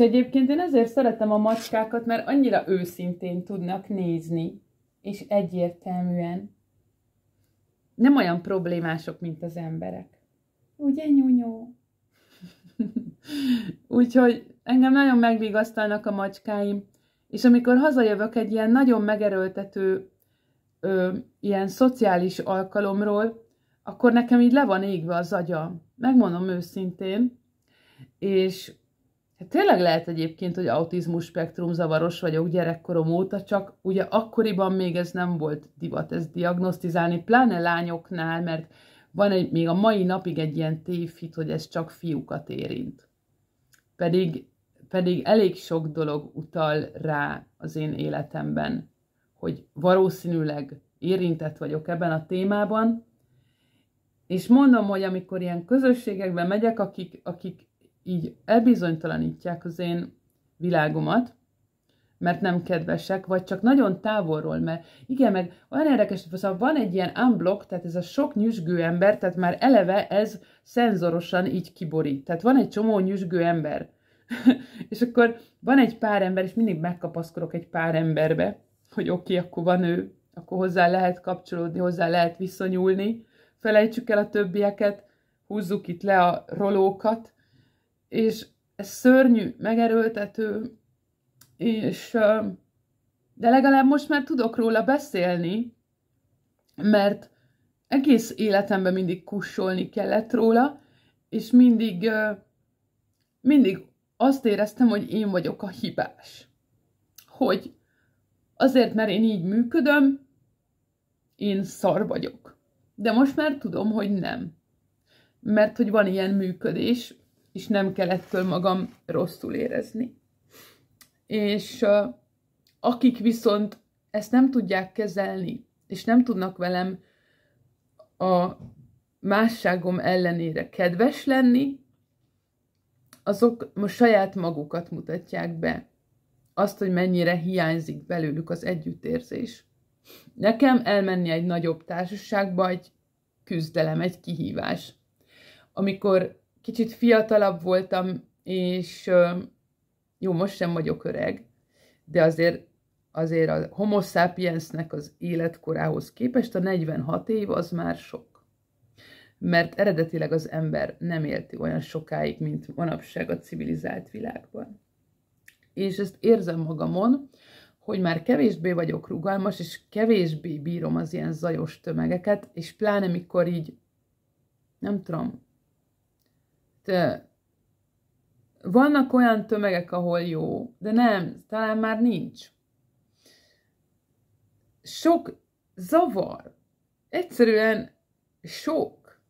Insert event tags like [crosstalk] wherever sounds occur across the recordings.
És egyébként én ezért szeretem a macskákat, mert annyira őszintén tudnak nézni, és egyértelműen. Nem olyan problémások, mint az emberek. Ugye, nyúnyó? [laughs] Úgyhogy engem nagyon megvigasztalnak a macskáim, és amikor hazajövök egy ilyen nagyon megerőltető ö, ilyen szociális alkalomról, akkor nekem így le van égve az agyam. Megmondom őszintén, és Hát tényleg lehet egyébként, hogy autizmus spektrum zavaros vagyok gyerekkorom óta, csak ugye akkoriban még ez nem volt divat ezt diagnosztizálni, pláne lányoknál, mert van egy, még a mai napig egy ilyen tévhit, hogy ez csak fiúkat érint. Pedig, pedig elég sok dolog utal rá az én életemben, hogy valószínűleg érintett vagyok ebben a témában, és mondom, hogy amikor ilyen közösségekben megyek, akik, akik így elbizonytalanítják az én világomat, mert nem kedvesek, vagy csak nagyon távolról, mert igen, meg olyan érdekes, hogy szóval van egy ilyen unblock, tehát ez a sok nyüzsgő ember, tehát már eleve ez szenzorosan így kiborít. Tehát van egy csomó nyüzsgő ember, [laughs] és akkor van egy pár ember, és mindig megkapaszkodok egy pár emberbe, hogy oké, okay, akkor van ő, akkor hozzá lehet kapcsolódni, hozzá lehet viszonyulni, felejtsük el a többieket, húzzuk itt le a rolókat, és ez szörnyű, megerőltető, és de legalább most már tudok róla beszélni, mert egész életemben mindig kussolni kellett róla, és mindig, mindig azt éreztem, hogy én vagyok a hibás. Hogy azért, mert én így működöm, én szar vagyok. De most már tudom, hogy nem. Mert hogy van ilyen működés, és nem kell ettől magam rosszul érezni. És uh, akik viszont ezt nem tudják kezelni, és nem tudnak velem a másságom ellenére kedves lenni, azok most saját magukat mutatják be. Azt, hogy mennyire hiányzik belőlük az együttérzés. Nekem elmenni egy nagyobb társaságba egy küzdelem, egy kihívás. Amikor kicsit fiatalabb voltam, és jó, most sem vagyok öreg, de azért, azért a homo sapiensnek az életkorához képest a 46 év az már sok. Mert eredetileg az ember nem élti olyan sokáig, mint manapság a civilizált világban. És ezt érzem magamon, hogy már kevésbé vagyok rugalmas, és kevésbé bírom az ilyen zajos tömegeket, és pláne mikor így, nem tudom, vannak olyan tömegek, ahol jó, de nem, talán már nincs. Sok zavar. Egyszerűen sok.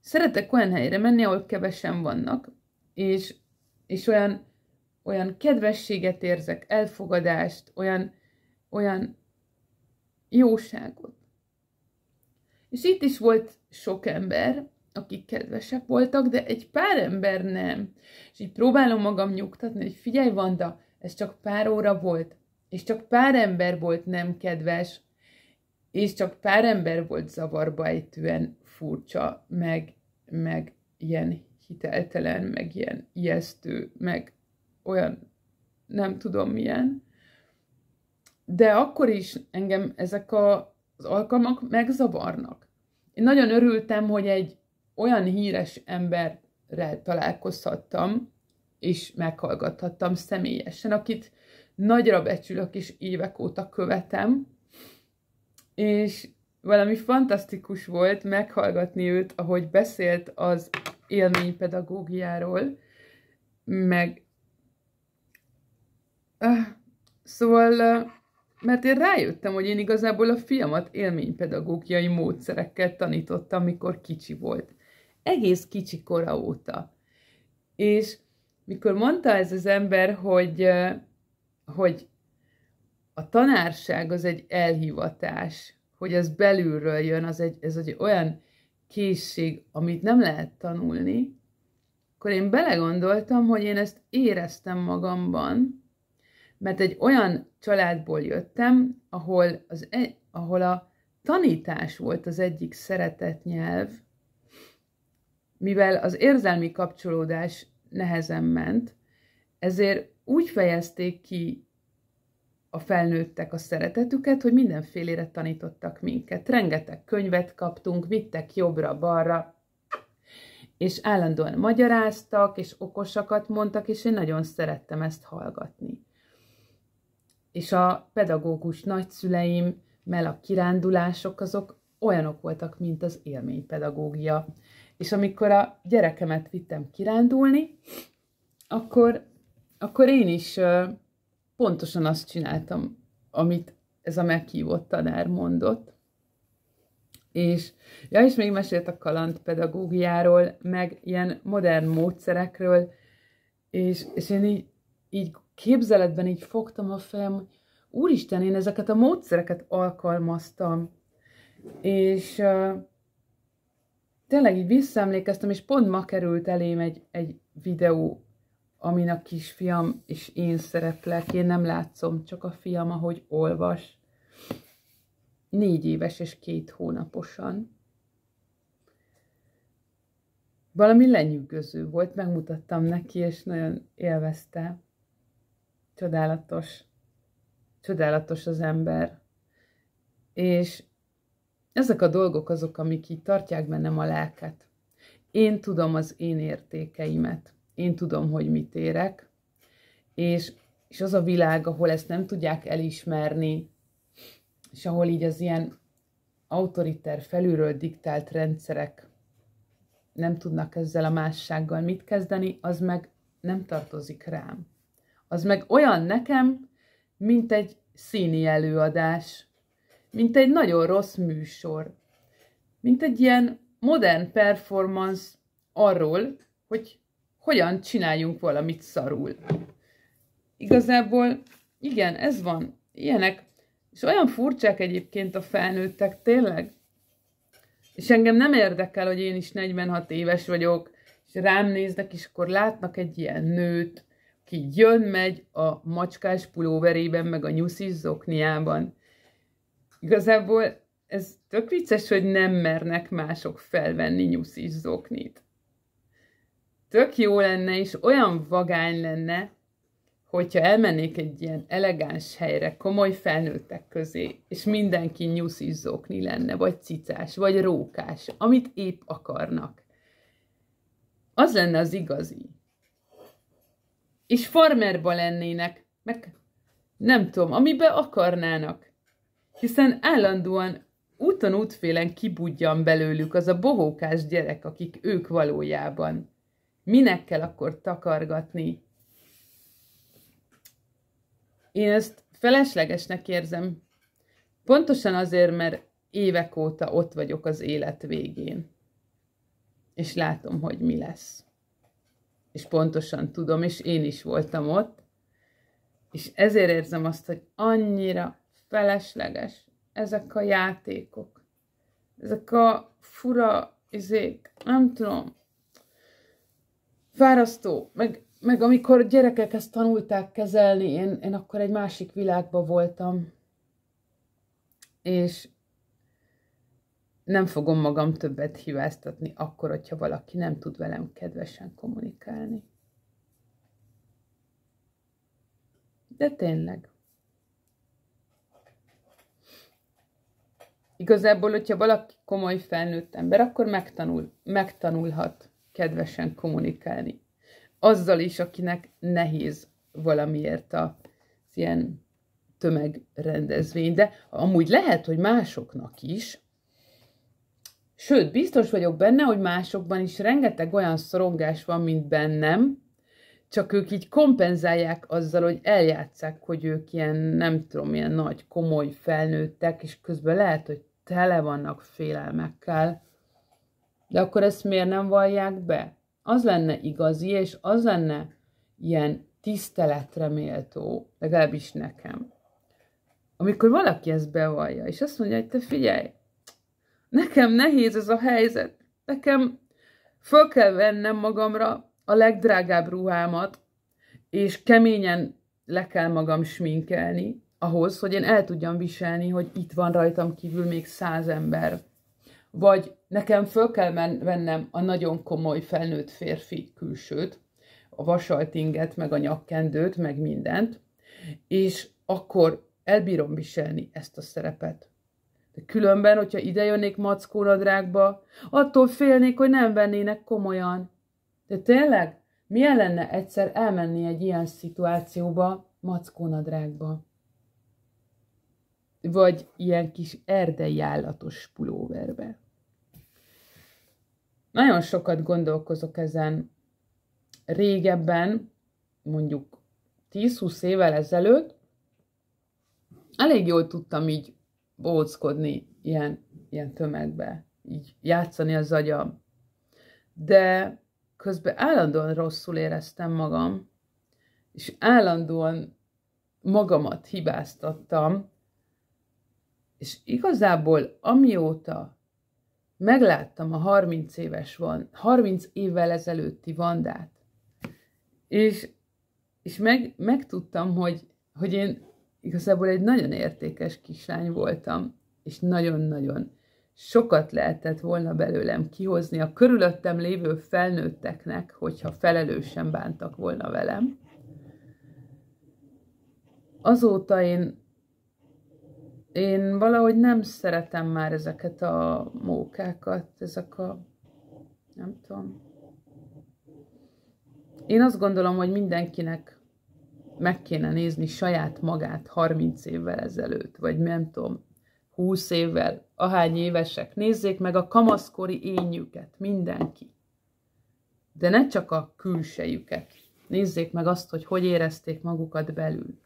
Szeretek olyan helyre menni, ahol kevesen vannak, és, és olyan, olyan kedvességet érzek, elfogadást, olyan, olyan jóságot. És itt is volt sok ember, akik kedvesek voltak, de egy pár ember nem. És így próbálom magam nyugtatni, hogy figyelj, Vanda, ez csak pár óra volt, és csak pár ember volt nem kedves, és csak pár ember volt zavarba ejtően furcsa, meg, meg ilyen hiteltelen, meg ilyen ijesztő, meg olyan nem tudom milyen. De akkor is engem ezek a, az alkalmak megzavarnak. Én nagyon örültem, hogy egy olyan híres emberrel találkozhattam, és meghallgathattam személyesen, akit nagyra becsülök, és évek óta követem, és valami fantasztikus volt meghallgatni őt, ahogy beszélt az élménypedagógiáról, meg ah, Szóval, mert én rájöttem, hogy én igazából a fiamat élménypedagógiai módszerekkel tanítottam, amikor kicsi volt egész kicsi kora óta. És mikor mondta ez az ember, hogy, hogy a tanárság az egy elhivatás, hogy ez belülről jön, az egy, ez egy olyan készség, amit nem lehet tanulni, akkor én belegondoltam, hogy én ezt éreztem magamban, mert egy olyan családból jöttem, ahol, az, e, ahol a tanítás volt az egyik szeretett nyelv, mivel az érzelmi kapcsolódás nehezen ment, ezért úgy fejezték ki a felnőttek a szeretetüket, hogy mindenfélére tanítottak minket. Rengeteg könyvet kaptunk, vittek jobbra-balra, és állandóan magyaráztak, és okosakat mondtak, és én nagyon szerettem ezt hallgatni. És a pedagógus nagyszüleim, mell a kirándulások, azok olyanok voltak, mint az élménypedagógia. És amikor a gyerekemet vittem kirándulni, akkor, akkor én is pontosan azt csináltam, amit ez a meghívott tanár mondott. És, ja, és még mesélt a kaland pedagógiáról, meg ilyen modern módszerekről, és, és én így, így képzeletben így fogtam a fejem, hogy úristen, én ezeket a módszereket alkalmaztam. És, tényleg így visszaemlékeztem, és pont ma került elém egy, egy videó, amin a kisfiam és én szereplek. Én nem látszom, csak a fiam, ahogy olvas. Négy éves és két hónaposan. Valami lenyűgöző volt, megmutattam neki, és nagyon élvezte. Csodálatos. Csodálatos az ember. És ezek a dolgok azok, amik így tartják bennem a lelket. Én tudom az én értékeimet. Én tudom, hogy mit érek. És, és az a világ, ahol ezt nem tudják elismerni, és ahol így az ilyen autoriter, felülről diktált rendszerek nem tudnak ezzel a mássággal mit kezdeni, az meg nem tartozik rám. Az meg olyan nekem, mint egy színi előadás, mint egy nagyon rossz műsor. Mint egy ilyen modern performance arról, hogy hogyan csináljunk valamit szarul. Igazából igen, ez van. Ilyenek. És olyan furcsák egyébként a felnőttek, tényleg. És engem nem érdekel, hogy én is 46 éves vagyok, és rám néznek, és akkor látnak egy ilyen nőt, ki jön-megy a macskás pulóverében, meg a nyuszis zokniában. Igazából ez tök vicces, hogy nem mernek mások felvenni nyuszis zoknit. Tök jó lenne, és olyan vagány lenne, hogyha elmennék egy ilyen elegáns helyre, komoly felnőttek közé, és mindenki nyuszis zokni lenne, vagy cicás, vagy rókás, amit épp akarnak. Az lenne az igazi. És farmerba lennének, meg nem tudom, amibe akarnának hiszen állandóan úton útfélen kibudjan belőlük az a bohókás gyerek, akik ők valójában. Minek kell akkor takargatni? Én ezt feleslegesnek érzem. Pontosan azért, mert évek óta ott vagyok az élet végén. És látom, hogy mi lesz. És pontosan tudom, és én is voltam ott. És ezért érzem azt, hogy annyira, felesleges. Ezek a játékok. Ezek a fura izék. Nem tudom. Fárasztó. Meg, meg amikor gyerekek ezt tanulták kezelni, én, én akkor egy másik világba voltam. És nem fogom magam többet hibáztatni akkor, hogyha valaki nem tud velem kedvesen kommunikálni. De tényleg. Igazából, hogyha valaki komoly felnőtt ember, akkor megtanul, megtanulhat kedvesen kommunikálni. Azzal is, akinek nehéz valamiért a ilyen tömegrendezvény, de amúgy lehet, hogy másoknak is. Sőt, biztos vagyok benne, hogy másokban is rengeteg olyan szorongás van, mint bennem, csak ők így kompenzálják azzal, hogy eljátszák, hogy ők ilyen, nem tudom, ilyen nagy, komoly felnőttek, és közben lehet, hogy tele vannak félelmekkel, de akkor ezt miért nem vallják be? Az lenne igazi, és az lenne ilyen tiszteletre méltó, legalábbis nekem. Amikor valaki ezt bevallja, és azt mondja, hogy te figyelj, nekem nehéz ez a helyzet, nekem föl kell vennem magamra a legdrágább ruhámat, és keményen le kell magam sminkelni, ahhoz, hogy én el tudjam viselni, hogy itt van rajtam kívül még száz ember. Vagy nekem föl kell vennem a nagyon komoly felnőtt férfi külsőt, a vasaltinget, meg a nyakkendőt, meg mindent, és akkor elbírom viselni ezt a szerepet. De különben, hogyha idejönnék mackónadrágba, attól félnék, hogy nem vennének komolyan. De tényleg, milyen lenne egyszer elmenni egy ilyen szituációba, mackónadrágba? vagy ilyen kis erdei állatos pulóverbe. Nagyon sokat gondolkozok ezen. Régebben, mondjuk 10-20 évvel ezelőtt, elég jól tudtam így bóckodni ilyen, ilyen tömegbe, így játszani az agyam. De közben állandóan rosszul éreztem magam, és állandóan magamat hibáztattam, és igazából amióta megláttam a 30 éves van, 30 évvel ezelőtti Vandát, és, és meg, megtudtam, hogy, hogy én igazából egy nagyon értékes kislány voltam, és nagyon-nagyon sokat lehetett volna belőlem kihozni a körülöttem lévő felnőtteknek, hogyha felelősen bántak volna velem. Azóta én én valahogy nem szeretem már ezeket a mókákat, ezek a... nem tudom. Én azt gondolom, hogy mindenkinek meg kéne nézni saját magát 30 évvel ezelőtt, vagy nem tudom, 20 évvel, ahány évesek. Nézzék meg a kamaszkori énjüket, mindenki. De ne csak a külsejüket. Nézzék meg azt, hogy hogy érezték magukat belül.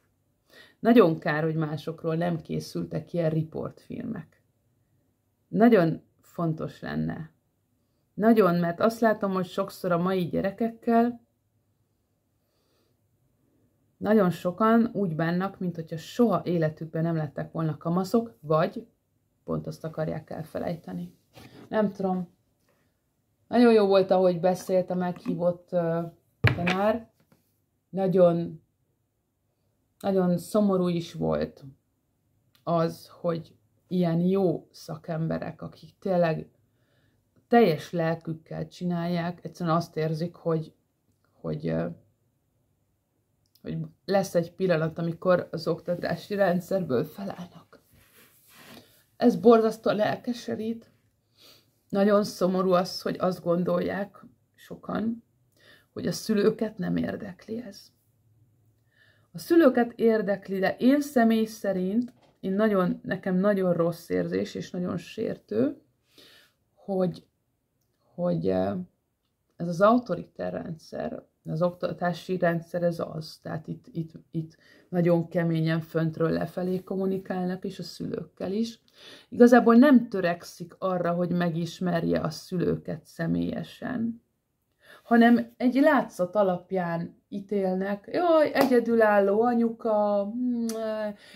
Nagyon kár, hogy másokról nem készültek ilyen riportfilmek. Nagyon fontos lenne. Nagyon, mert azt látom, hogy sokszor a mai gyerekekkel nagyon sokan úgy bánnak, mint hogyha soha életükben nem lettek volna kamaszok, vagy pont azt akarják elfelejteni. Nem tudom. Nagyon jó volt, ahogy beszélt a meghívott uh, tanár. Nagyon nagyon szomorú is volt az, hogy ilyen jó szakemberek, akik tényleg teljes lelkükkel csinálják, egyszerűen azt érzik, hogy, hogy, hogy lesz egy pillanat, amikor az oktatási rendszerből felállnak. Ez borzasztó lelkeserít. Nagyon szomorú az, hogy azt gondolják sokan, hogy a szülőket nem érdekli ez a szülőket érdekli, de én személy szerint, én nagyon, nekem nagyon rossz érzés, és nagyon sértő, hogy, hogy eh, ez az autoriter rendszer, az oktatási rendszer ez az, tehát itt, itt, itt nagyon keményen föntről lefelé kommunikálnak, és a szülőkkel is. Igazából nem törekszik arra, hogy megismerje a szülőket személyesen, hanem egy látszat alapján ítélnek. Jaj, egyedülálló anyuka,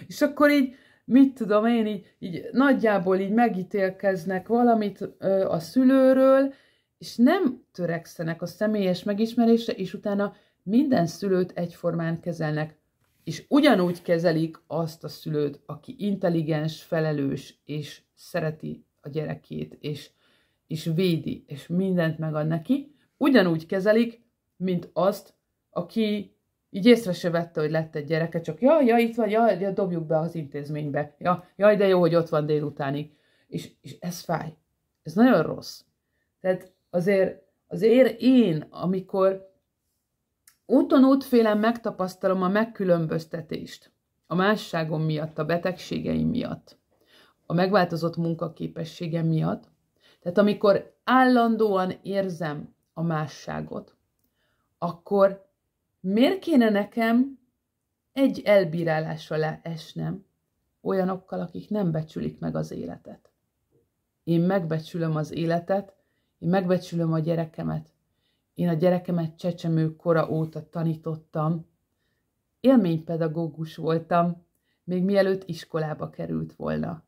és akkor így, mit tudom én, így, így nagyjából így megítélkeznek valamit a szülőről, és nem törekszenek a személyes megismerésre, és utána minden szülőt egyformán kezelnek. És ugyanúgy kezelik azt a szülőt, aki intelligens, felelős, és szereti a gyerekét, és, és védi, és mindent megad neki, ugyanúgy kezelik, mint azt, aki így észre se vette, hogy lett egy gyereke, csak ja, ja, itt van, ja, ja, dobjuk be az intézménybe, ja, ja, de jó, hogy ott van délutánig. És, és ez fáj. Ez nagyon rossz. Tehát azért, azért én, amikor úton útfélem megtapasztalom a megkülönböztetést, a másságom miatt, a betegségeim miatt, a megváltozott munkaképességem miatt, tehát amikor állandóan érzem, a másságot, akkor miért kéne nekem egy elbírálásra leesnem olyanokkal, akik nem becsülik meg az életet? Én megbecsülöm az életet, én megbecsülöm a gyerekemet. Én a gyerekemet csecsemő kora óta tanítottam. Élménypedagógus voltam, még mielőtt iskolába került volna.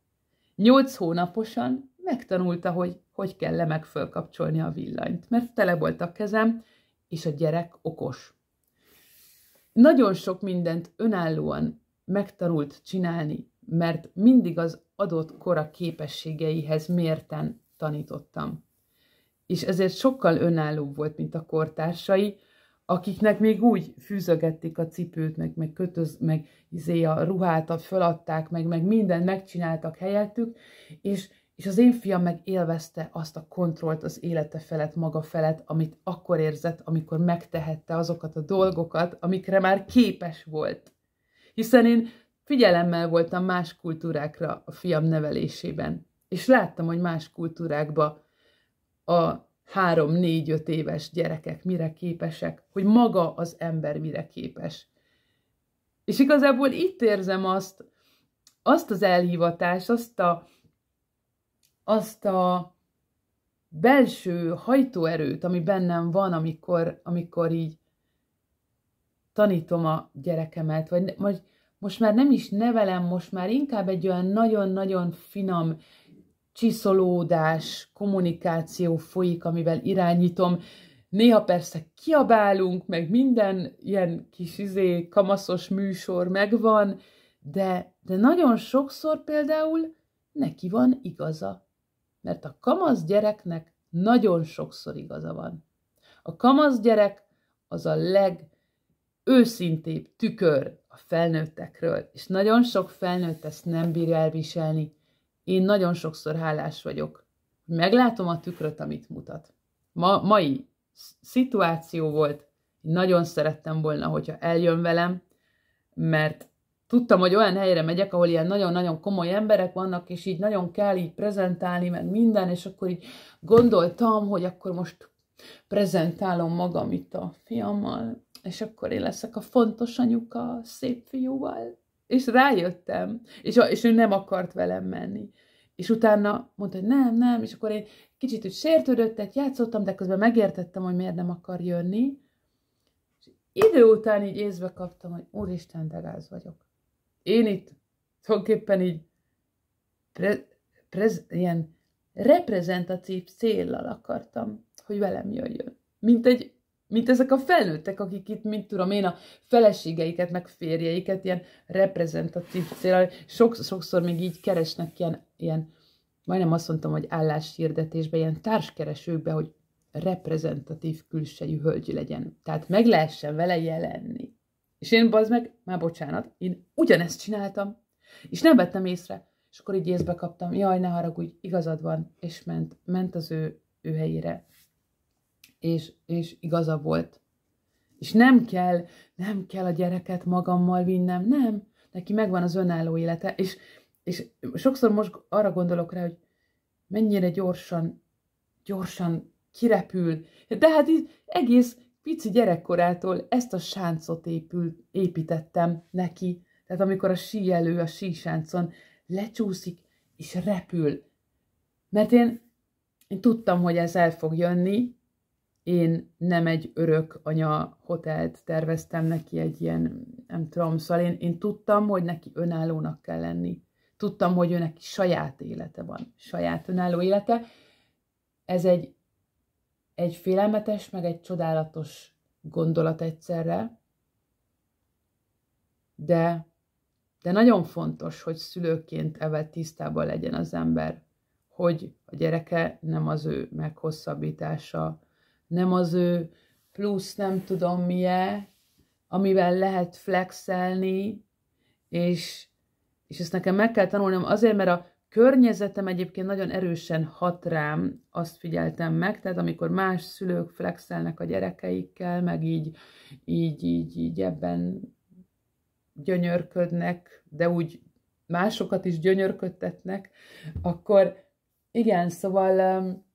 Nyolc hónaposan megtanulta, hogy hogy kell lemeg fölkapcsolni a villanyt, mert tele volt a kezem, és a gyerek okos. Nagyon sok mindent önállóan megtanult csinálni, mert mindig az adott kora képességeihez mérten tanítottam. És ezért sokkal önállóbb volt, mint a kortársai, akiknek még úgy fűzögették a cipőt, meg, meg kötöz, meg izé a ruhát, a föladták, meg, meg mindent megcsináltak helyettük, és és az én fiam meg élvezte azt a kontrollt az élete felett, maga felett, amit akkor érzett, amikor megtehette azokat a dolgokat, amikre már képes volt. Hiszen én figyelemmel voltam más kultúrákra a fiam nevelésében, és láttam, hogy más kultúrákba a három, négy, öt éves gyerekek mire képesek, hogy maga az ember mire képes. És igazából itt érzem azt, azt az elhivatást, azt a, azt a belső hajtóerőt, ami bennem van, amikor, amikor így tanítom a gyerekemet, vagy, vagy most már nem is nevelem, most már inkább egy olyan nagyon-nagyon finom csiszolódás, kommunikáció folyik, amivel irányítom. Néha persze kiabálunk, meg minden ilyen kis izé, kamaszos műsor megvan, de, de nagyon sokszor például neki van igaza mert a kamasz gyereknek nagyon sokszor igaza van. A kamasz gyerek az a legőszintébb tükör a felnőttekről, és nagyon sok felnőtt ezt nem bír elviselni. Én nagyon sokszor hálás vagyok. Meglátom a tükröt, amit mutat. Ma, mai szituáció volt, nagyon szerettem volna, hogyha eljön velem, mert tudtam, hogy olyan helyre megyek, ahol ilyen nagyon-nagyon komoly emberek vannak, és így nagyon kell így prezentálni, meg minden, és akkor így gondoltam, hogy akkor most prezentálom magam itt a fiammal, és akkor én leszek a fontos anyuka szép fiúval. És rájöttem, és, és ő nem akart velem menni. És utána mondta, hogy nem, nem, és akkor én kicsit úgy sértődöttet játszottam, de közben megértettem, hogy miért nem akar jönni. És idő után így észbe kaptam, hogy úristen, de gáz vagyok én itt tulajdonképpen így pre, pre, ilyen reprezentatív céllal akartam, hogy velem jöjjön. Mint egy mint ezek a felnőttek, akik itt, mint tudom én, a feleségeiket, meg férjeiket ilyen reprezentatív célra, sokszor, sokszor még így keresnek ilyen, ilyen, majdnem azt mondtam, hogy álláshirdetésbe, ilyen társkeresőkbe, hogy reprezentatív külsejű hölgy legyen. Tehát meg lehessen vele jelenni. És én bazd meg, már bocsánat, én ugyanezt csináltam, és nem vettem észre. És akkor így észbe kaptam, jaj, ne haragudj, igazad van, és ment, ment az ő, ő helyére. És, és igaza volt. És nem kell, nem kell a gyereket magammal vinnem, nem. Neki megvan az önálló élete, és, és sokszor most arra gondolok rá, hogy mennyire gyorsan, gyorsan kirepül. De hát így egész pici gyerekkorától ezt a sáncot épül, építettem neki. Tehát amikor a síelő a sísáncon lecsúszik és repül. Mert én, én tudtam, hogy ez el fog jönni, én nem egy örök anya hotelt terveztem neki egy ilyen, nem tudom, szóval én, én tudtam, hogy neki önállónak kell lenni. Tudtam, hogy ő neki saját élete van, saját önálló élete. Ez egy egy félelmetes, meg egy csodálatos gondolat egyszerre, de, de nagyon fontos, hogy szülőként evel tisztában legyen az ember, hogy a gyereke nem az ő meghosszabbítása, nem az ő plusz nem tudom milyen, amivel lehet flexelni, és, és ezt nekem meg kell tanulnom azért, mert a környezetem egyébként nagyon erősen hat rám, azt figyeltem meg, tehát amikor más szülők flexelnek a gyerekeikkel, meg így, így, így, így ebben gyönyörködnek, de úgy másokat is gyönyörködtetnek, akkor igen, szóval um,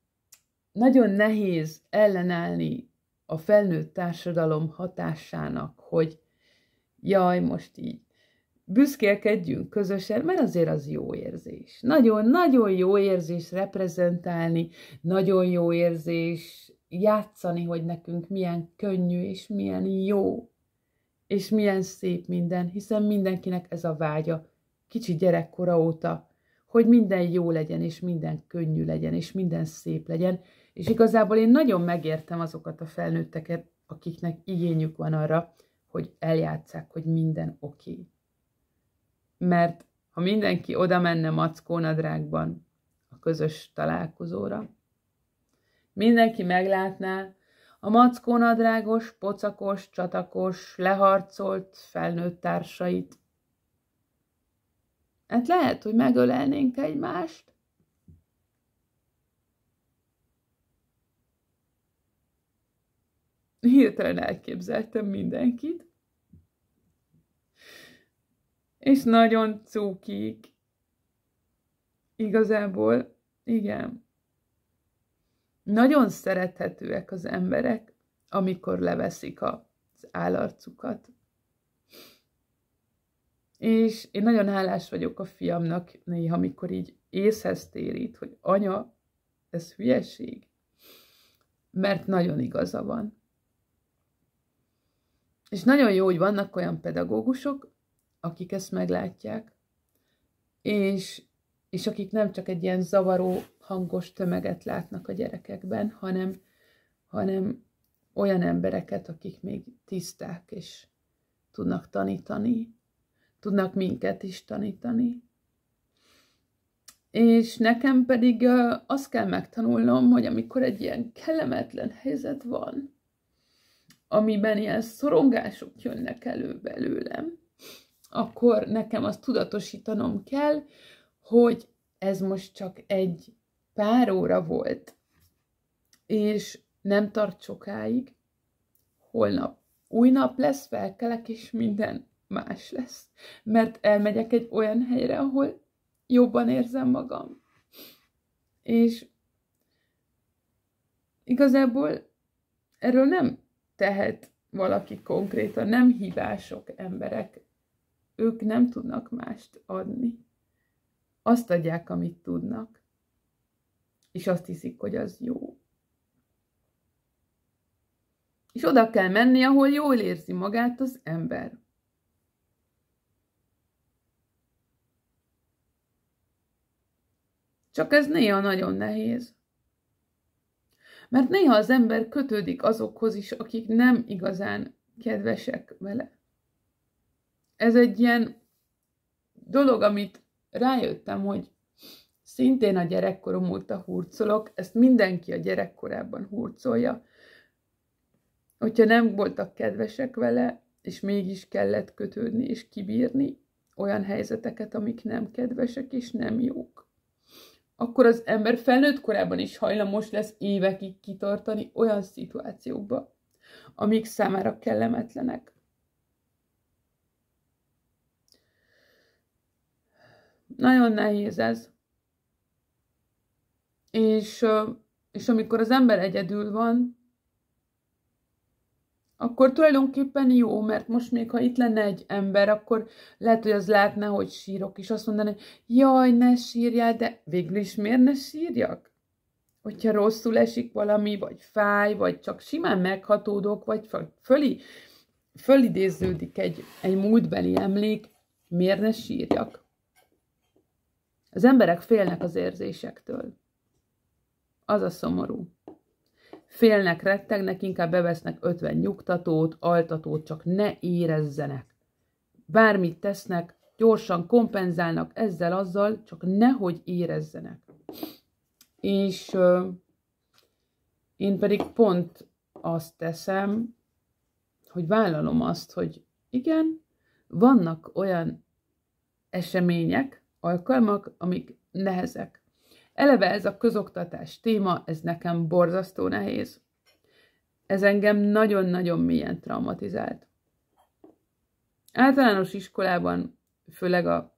nagyon nehéz ellenállni a felnőtt társadalom hatásának, hogy jaj, most így büszkélkedjünk közösen, mert azért az jó érzés. Nagyon-nagyon jó érzés reprezentálni, nagyon jó érzés játszani, hogy nekünk milyen könnyű és milyen jó, és milyen szép minden, hiszen mindenkinek ez a vágya, kicsi gyerekkora óta, hogy minden jó legyen, és minden könnyű legyen, és minden szép legyen, és igazából én nagyon megértem azokat a felnőtteket, akiknek igényük van arra, hogy eljátszák, hogy minden oké. Okay mert ha mindenki oda menne mackónadrágban a közös találkozóra, mindenki meglátná a mackónadrágos, pocakos, csatakos, leharcolt felnőtt társait. Hát lehet, hogy megölelnénk egymást, hirtelen elképzeltem mindenkit, és nagyon cukik. Igazából, igen. Nagyon szerethetőek az emberek, amikor leveszik az állarcukat. És én nagyon hálás vagyok a fiamnak néha, amikor így észhez térít, hogy anya, ez hülyeség. Mert nagyon igaza van. És nagyon jó, hogy vannak olyan pedagógusok, akik ezt meglátják, és, és akik nem csak egy ilyen zavaró, hangos tömeget látnak a gyerekekben, hanem, hanem olyan embereket, akik még tiszták, és tudnak tanítani, tudnak minket is tanítani. És nekem pedig azt kell megtanulnom, hogy amikor egy ilyen kellemetlen helyzet van, amiben ilyen szorongások jönnek elő belőlem, akkor nekem azt tudatosítanom kell, hogy ez most csak egy pár óra volt, és nem tart sokáig, holnap új nap lesz, felkelek, és minden más lesz. Mert elmegyek egy olyan helyre, ahol jobban érzem magam. És igazából erről nem tehet valaki konkrétan, nem hibások emberek ők nem tudnak mást adni. Azt adják, amit tudnak. És azt hiszik, hogy az jó. És oda kell menni, ahol jól érzi magát az ember. Csak ez néha nagyon nehéz. Mert néha az ember kötődik azokhoz is, akik nem igazán kedvesek vele ez egy ilyen dolog, amit rájöttem, hogy szintén a gyerekkorom óta hurcolok, ezt mindenki a gyerekkorában hurcolja. Hogyha nem voltak kedvesek vele, és mégis kellett kötődni és kibírni olyan helyzeteket, amik nem kedvesek és nem jók, akkor az ember felnőtt korában is hajlamos lesz évekig kitartani olyan szituációkba, amik számára kellemetlenek. Nagyon nehéz ez. És, és amikor az ember egyedül van, akkor tulajdonképpen jó, mert most még ha itt lenne egy ember, akkor lehet, hogy az látna, hogy sírok, és azt mondaná, jaj, ne sírjál, de végül is miért ne sírjak? Hogyha rosszul esik valami, vagy fáj, vagy csak simán meghatódok, vagy föli, fölidéződik egy, egy múltbeli emlék, miért ne sírjak? Az emberek félnek az érzésektől. Az a szomorú. Félnek, rettegnek, inkább bevesznek 50 nyugtatót, altatót, csak ne érezzenek. Bármit tesznek, gyorsan kompenzálnak ezzel, azzal, csak nehogy érezzenek. És ö, én pedig pont azt teszem, hogy vállalom azt, hogy igen, vannak olyan események, alkalmak, amik nehezek. Eleve ez a közoktatás téma, ez nekem borzasztó nehéz. Ez engem nagyon-nagyon mélyen traumatizált. Általános iskolában főleg a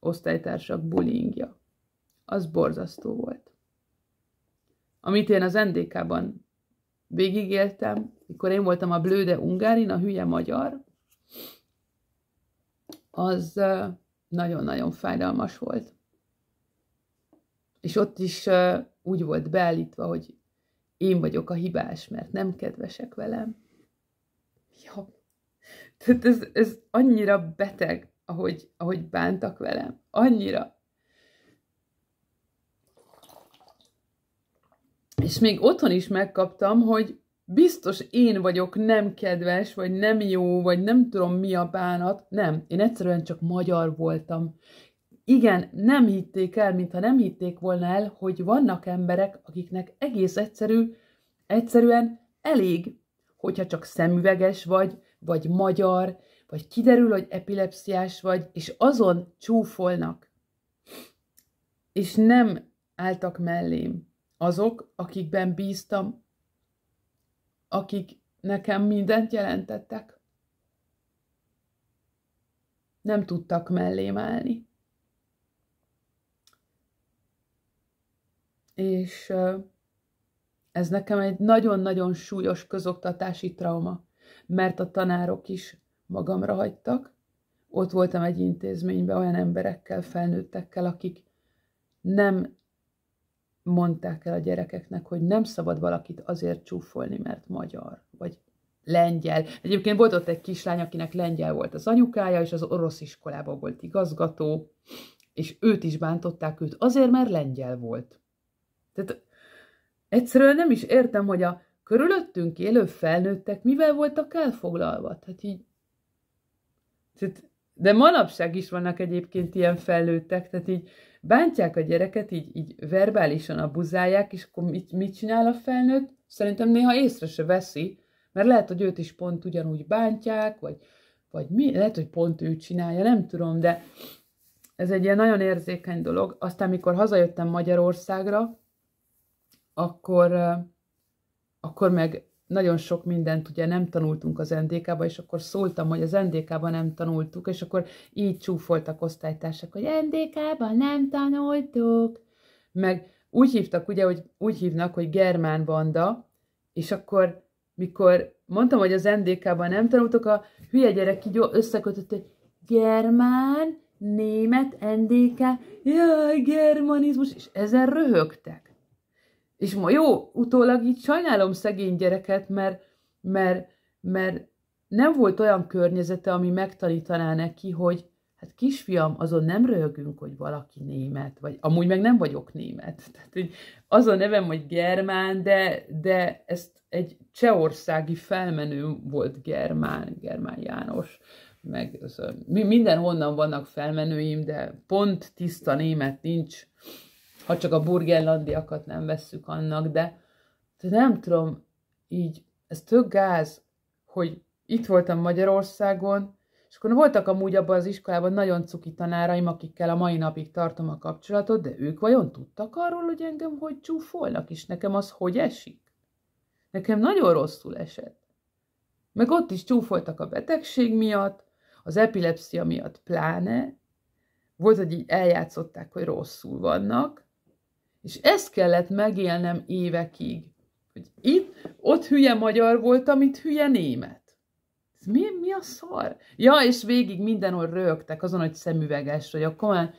osztálytársak bullyingja. Az borzasztó volt. Amit én az NDK-ban végigéltem, mikor én voltam a blőde ungárin, a hülye magyar, az nagyon-nagyon fájdalmas volt. És ott is uh, úgy volt beállítva, hogy én vagyok a hibás, mert nem kedvesek velem. Ja. Tehát ez, ez annyira beteg, ahogy, ahogy bántak velem. Annyira. És még otthon is megkaptam, hogy biztos én vagyok nem kedves, vagy nem jó, vagy nem tudom mi a bánat. Nem, én egyszerűen csak magyar voltam. Igen, nem hitték el, mintha nem hitték volna el, hogy vannak emberek, akiknek egész egyszerű, egyszerűen elég, hogyha csak szemüveges vagy, vagy magyar, vagy kiderül, hogy epilepsziás vagy, és azon csúfolnak. És nem álltak mellém azok, akikben bíztam, akik nekem mindent jelentettek. Nem tudtak mellém állni. És ez nekem egy nagyon-nagyon súlyos közoktatási trauma, mert a tanárok is magamra hagytak. Ott voltam egy intézményben olyan emberekkel, felnőttekkel, akik nem mondták el a gyerekeknek, hogy nem szabad valakit azért csúfolni, mert magyar, vagy lengyel. Egyébként volt ott egy kislány, akinek lengyel volt az anyukája, és az orosz iskolában volt igazgató, és őt is bántották őt azért, mert lengyel volt. Tehát egyszerűen nem is értem, hogy a körülöttünk élő felnőttek mivel voltak elfoglalva. Tehát így... Tehát de manapság is vannak egyébként ilyen felnőttek, tehát így bántják a gyereket, így, így verbálisan abuzálják, és akkor mit, mit csinál a felnőtt? Szerintem néha észre se veszi, mert lehet, hogy őt is pont ugyanúgy bántják, vagy, vagy mi, lehet, hogy pont ő csinálja, nem tudom, de ez egy ilyen nagyon érzékeny dolog. Aztán, amikor hazajöttem Magyarországra, akkor, akkor meg nagyon sok mindent ugye nem tanultunk az NDK-ba, és akkor szóltam, hogy az ndk nem tanultuk, és akkor így csúfoltak osztálytársak, hogy ndk nem tanultuk. Meg úgy hívtak, ugye, hogy úgy hívnak, hogy Germán banda, és akkor, mikor mondtam, hogy az ndk nem tanultuk, a hülye gyerek így összekötött, hogy Germán, német, NDK, jaj, germanizmus, és ezen röhögtek. És ma jó, utólag így sajnálom szegény gyereket, mert, mert, mert nem volt olyan környezete, ami megtanítaná neki, hogy hát kisfiam, azon nem röhögünk, hogy valaki német, vagy amúgy meg nem vagyok német. [laughs] Tehát így az a nevem, hogy germán, de, de ezt egy csehországi felmenő volt germán, germán János meg az, honnan vannak felmenőim, de pont tiszta német nincs ha csak a burgerlandiakat nem vesszük annak, de, de nem tudom, így, ez tök gáz, hogy itt voltam Magyarországon, és akkor voltak amúgy abban az iskolában nagyon cuki tanáraim, akikkel a mai napig tartom a kapcsolatot, de ők vajon tudtak arról, hogy engem hogy csúfolnak, és nekem az hogy esik? Nekem nagyon rosszul esett. Meg ott is csúfoltak a betegség miatt, az epilepszia miatt pláne, volt, hogy így eljátszották, hogy rosszul vannak, és ezt kellett megélnem évekig. Hogy itt, ott hülye magyar voltam, itt hülye német. Ez mi, mi a szar? Ja, és végig mindenhol rögtek azon, hogy szemüveges, hogy akkor már,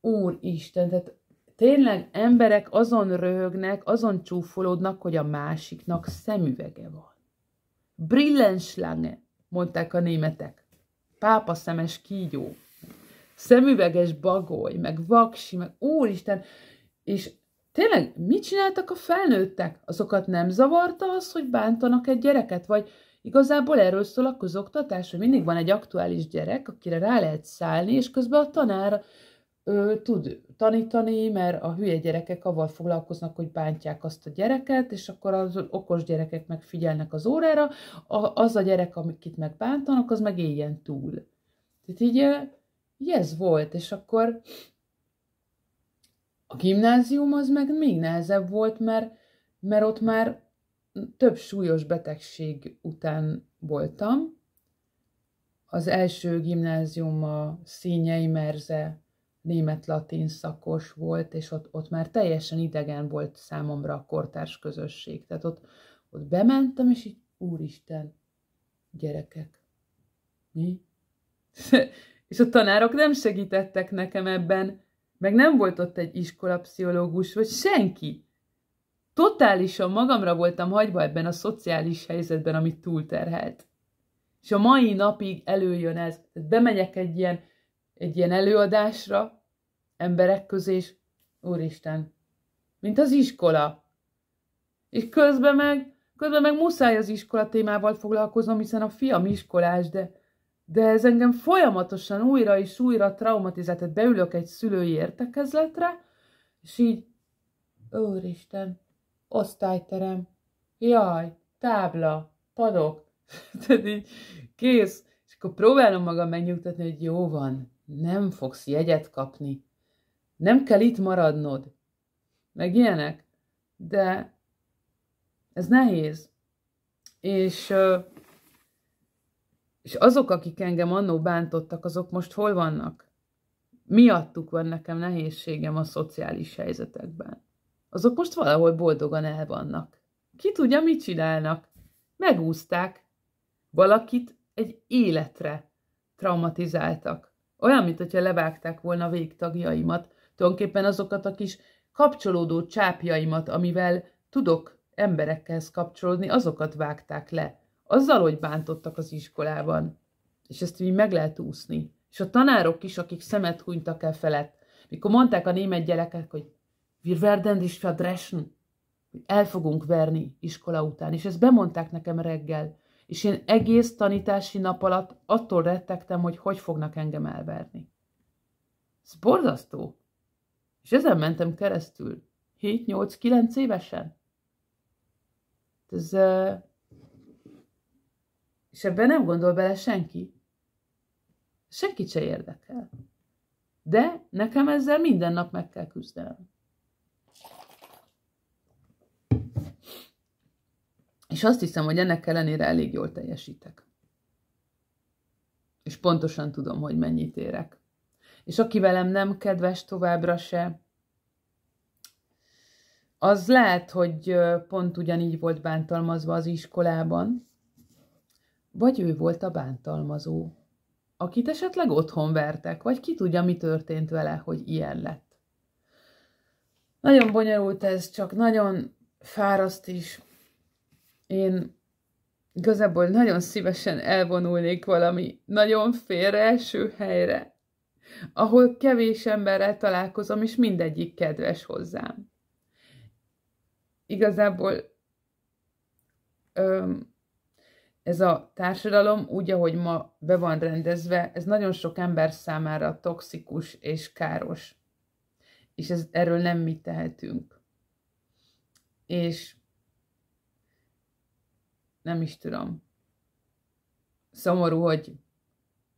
úristen, tehát tényleg emberek azon röhögnek, azon csúfolódnak, hogy a másiknak szemüvege van. Brillenschlange, mondták a németek. Pápa szemes kígyó. Szemüveges bagoly, meg vaksi, meg úristen, és tényleg mit csináltak a felnőttek? Azokat nem zavarta az, hogy bántanak egy gyereket? Vagy igazából erről szól a közoktatás, hogy mindig van egy aktuális gyerek, akire rá lehet szállni, és közben a tanár ő, tud tanítani, mert a hülye gyerekek avval foglalkoznak, hogy bántják azt a gyereket, és akkor az okos gyerekek meg figyelnek az órára, a, az a gyerek, amit meg bántanak, az meg éljen túl. Tehát így, így ez volt, és akkor a gimnázium az meg még nehezebb volt, mert, mert ott már több súlyos betegség után voltam. Az első gimnázium a Színyei Merze német-latin szakos volt, és ott, ott már teljesen idegen volt számomra a kortárs közösség. Tehát ott, ott bementem, és így, úristen, gyerekek, mi? [laughs] és a tanárok nem segítettek nekem ebben, meg nem volt ott egy iskolapszichológus, vagy senki. Totálisan magamra voltam hagyva ebben a szociális helyzetben, amit túlterhelt. És a mai napig előjön ez. Bemegyek egy ilyen, egy ilyen előadásra, emberek közé, és úristen, mint az iskola. És közben meg, közben meg muszáj az iskola témával foglalkoznom, hiszen a fiam iskolás, de de ez engem folyamatosan újra és újra traumatizált. Tehát beülök egy szülői értekezletre, és így, úristen, osztályterem, jaj, tábla, padok, [laughs] tehát így kész. És akkor próbálom magam megnyugtatni, hogy jó van, nem fogsz jegyet kapni, nem kell itt maradnod, meg ilyenek. De ez nehéz. És uh, és azok, akik engem annó bántottak, azok most hol vannak? Miattuk van nekem nehézségem a szociális helyzetekben. Azok most valahol boldogan el vannak. Ki tudja, mit csinálnak? Megúzták. Valakit egy életre traumatizáltak. Olyan, mint hogyha levágták volna végtagjaimat, tulajdonképpen azokat a kis kapcsolódó csápjaimat, amivel tudok emberekhez kapcsolódni, azokat vágták le azzal, hogy bántottak az iskolában. És ezt így meg lehet úszni. És a tanárok is, akik szemet hunytak el felett, mikor mondták a német gyerekek, hogy wir werden dich verdreschen, el fogunk verni iskola után. És ezt bemondták nekem reggel. És én egész tanítási nap alatt attól rettegtem, hogy hogy fognak engem elverni. Ez borzasztó. És ezen mentem keresztül. 7-8-9 évesen. Ez, és ebben nem gondol bele senki. Senkit se érdekel. De nekem ezzel minden nap meg kell küzdenem. És azt hiszem, hogy ennek ellenére elég jól teljesítek. És pontosan tudom, hogy mennyit érek. És aki velem nem kedves továbbra se, az lehet, hogy pont ugyanígy volt bántalmazva az iskolában, vagy ő volt a bántalmazó, akit esetleg otthon vertek, vagy ki tudja, mi történt vele, hogy ilyen lett. Nagyon bonyolult ez, csak nagyon fáraszt is. Én igazából nagyon szívesen elvonulnék valami nagyon első helyre, ahol kevés emberrel találkozom, és mindegyik kedves hozzám. Igazából öm, ez a társadalom úgy, ahogy ma be van rendezve, ez nagyon sok ember számára toxikus és káros. És ez, erről nem mi tehetünk. És nem is tudom. Szomorú, hogy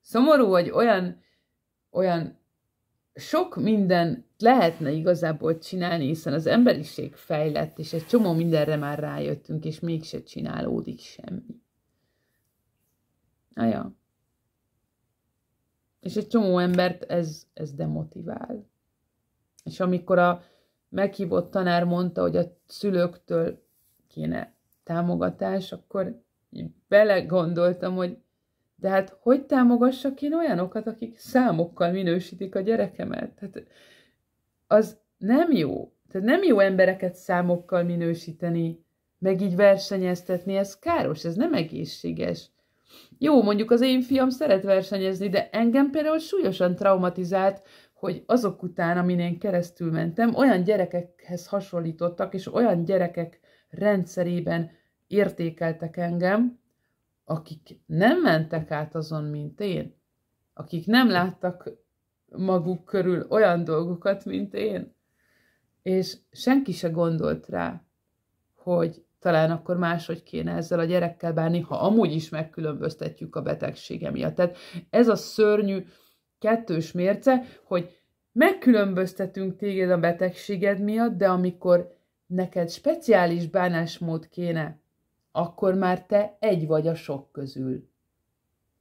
szomorú, hogy olyan, olyan sok minden lehetne igazából csinálni, hiszen az emberiség fejlett, és egy csomó mindenre már rájöttünk, és mégse csinálódik semmi. Ah, ja. És egy csomó embert ez, ez demotivál. És amikor a meghívott tanár mondta, hogy a szülőktől kéne támogatás, akkor belegondoltam, hogy de hát hogy támogassak én olyanokat, akik számokkal minősítik a gyerekemet? Tehát az nem jó. Tehát nem jó embereket számokkal minősíteni, meg így versenyeztetni, ez káros, ez nem egészséges. Jó, mondjuk az én fiam szeret versenyezni, de engem például súlyosan traumatizált, hogy azok után, amin én keresztül mentem, olyan gyerekekhez hasonlítottak, és olyan gyerekek rendszerében értékeltek engem, akik nem mentek át azon, mint én, akik nem láttak maguk körül olyan dolgokat, mint én, és senki se gondolt rá, hogy talán akkor máshogy kéne ezzel a gyerekkel bánni, ha amúgy is megkülönböztetjük a betegsége miatt. Tehát ez a szörnyű kettős mérce, hogy megkülönböztetünk téged a betegséged miatt, de amikor neked speciális bánásmód kéne, akkor már te egy vagy a sok közül.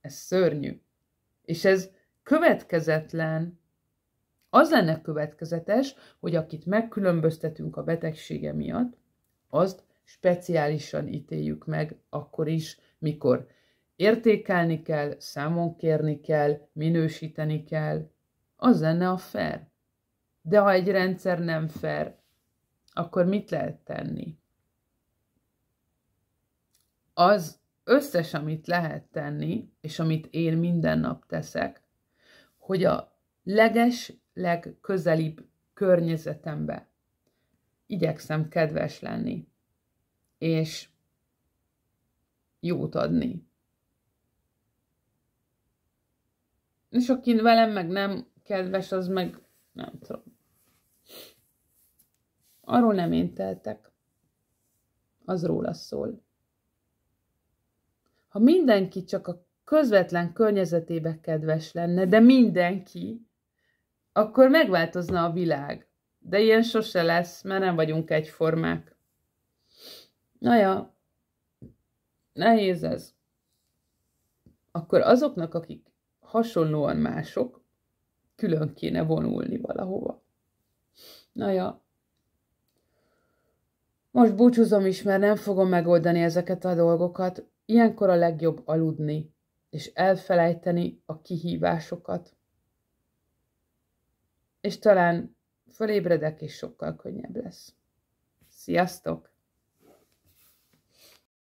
Ez szörnyű. És ez következetlen. Az lenne következetes, hogy akit megkülönböztetünk a betegsége miatt, azt speciálisan ítéljük meg akkor is, mikor értékelni kell, számon kérni kell, minősíteni kell. Az lenne a fair. De ha egy rendszer nem fair, akkor mit lehet tenni? Az összes, amit lehet tenni, és amit én minden nap teszek, hogy a leges, legközelibb környezetembe igyekszem kedves lenni és jót adni. És aki velem meg nem kedves, az meg nem tudom. Arról nem én teltek. Az róla szól. Ha mindenki csak a közvetlen környezetébe kedves lenne, de mindenki, akkor megváltozna a világ. De ilyen sose lesz, mert nem vagyunk egyformák. Na ja, nehéz ez. Akkor azoknak, akik hasonlóan mások, külön kéne vonulni valahova. Na ja, most búcsúzom is, mert nem fogom megoldani ezeket a dolgokat. Ilyenkor a legjobb aludni, és elfelejteni a kihívásokat. És talán fölébredek, és sokkal könnyebb lesz. Sziasztok!